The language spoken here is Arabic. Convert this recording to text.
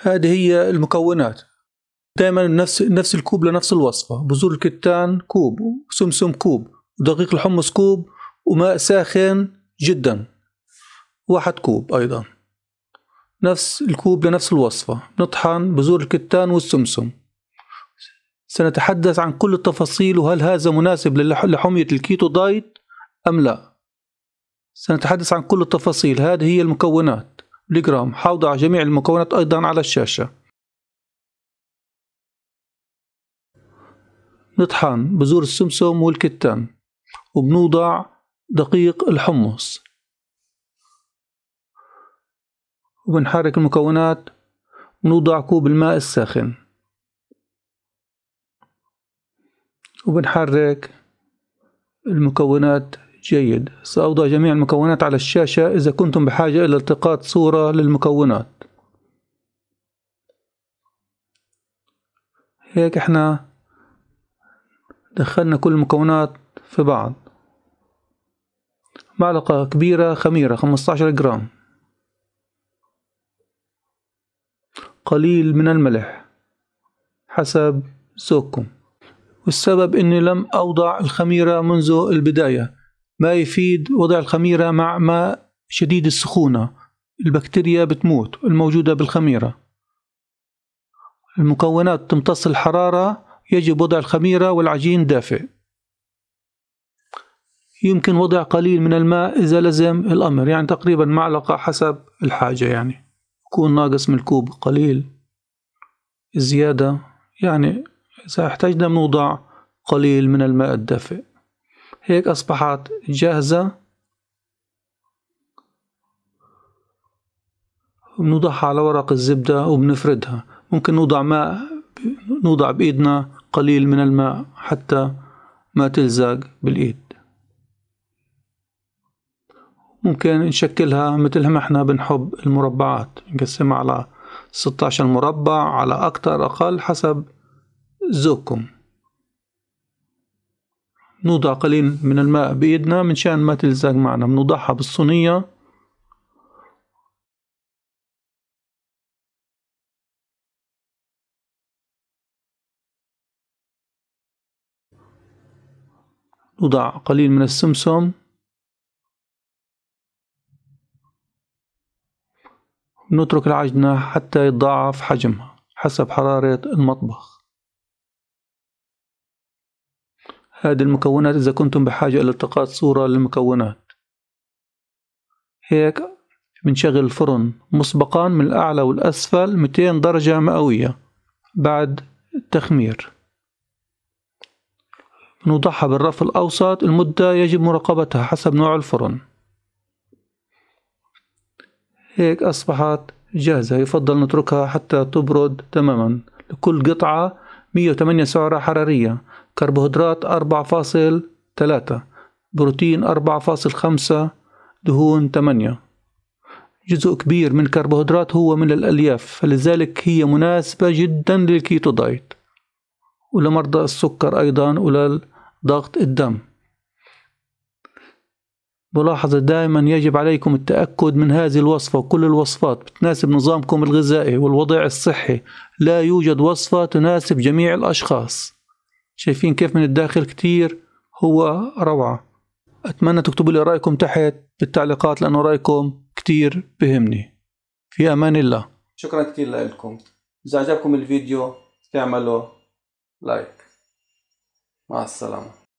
هذه هي المكونات دائما نفس نفس الكوب لنفس الوصفه بذور الكتان كوب سمسم كوب ودقيق الحمص كوب وماء ساخن جدا واحد كوب ايضا نفس الكوب لنفس الوصفه نطحن بذور الكتان والسمسم سنتحدث عن كل التفاصيل وهل هذا مناسب لحمية الكيتو دايت أم لا سنتحدث عن كل التفاصيل هذه هي المكونات جرام حوضع جميع المكونات أيضا على الشاشة نطحن بذور السمسم والكتان وبنوضع دقيق الحمص وبنحرك المكونات ونوضع كوب الماء الساخن وبنحرك المكونات جيد سأوضع جميع المكونات على الشاشة إذا كنتم بحاجة إلى التقاط صورة للمكونات هيك احنا دخلنا كل المكونات في بعض معلقة كبيرة خميرة 15 جرام قليل من الملح حسب ذوقكم والسبب اني لم اوضع الخميرة منذ البداية ما يفيد وضع الخميرة مع ماء شديد السخونة البكتيريا بتموت الموجودة بالخميرة المكونات تمتص الحرارة يجب وضع الخميرة والعجين دافئ يمكن وضع قليل من الماء إذا لزم الأمر يعني تقريبا معلقة حسب الحاجة يعني يكون ناقص من الكوب قليل الزيادة يعني إذا احتجنا بنوضع قليل من الماء الدافئ هيك أصبحت جاهزة بنوضعها على ورق الزبدة وبنفردها ممكن نوضع ماء نوضع بإيدنا قليل من الماء حتى ما تلزق بالإيد ممكن نشكلها مثل ما احنا بنحب المربعات نقسمها على 16 مربع على أكتر أقل حسب ذوقكم نوضع قليل من الماء بإيدنا من شان ما تلزق معنا بنوضعها بالصينية نوضع قليل من السمسم نترك العجنة حتى يتضاعف حجمها حسب حرارة المطبخ هذه المكونات إذا كنتم بحاجة إلى التقاط صورة للمكونات هيك بنشغل الفرن مسبقا من الأعلى والأسفل 200 درجة مئوية بعد التخمير نوضعها بالرف الأوسط المدة يجب مراقبتها حسب نوع الفرن هيك أصبحت جاهزة يفضل نتركها حتى تبرد تماما لكل قطعة 108 سعرة حرارية كربوهيدرات 4.3 بروتين 4.5 دهون 8 جزء كبير من الكربوهيدرات هو من الألياف فلذلك هي مناسبة جدا للكيتو دايت ولمرضى السكر أيضا ولضغط الدم ملاحظة دائما يجب عليكم التأكد من هذه الوصفة وكل الوصفات بتناسب نظامكم الغذائي والوضع الصحي لا يوجد وصفة تناسب جميع الأشخاص شايفين كيف من الداخل كتير هو روعة أتمنى تكتبوا لي رأيكم تحت بالتعليقات لأنه رأيكم كتير بهمني في أمان الله شكرا كتير لكم إذا عجبكم الفيديو تعملوا لايك مع السلامة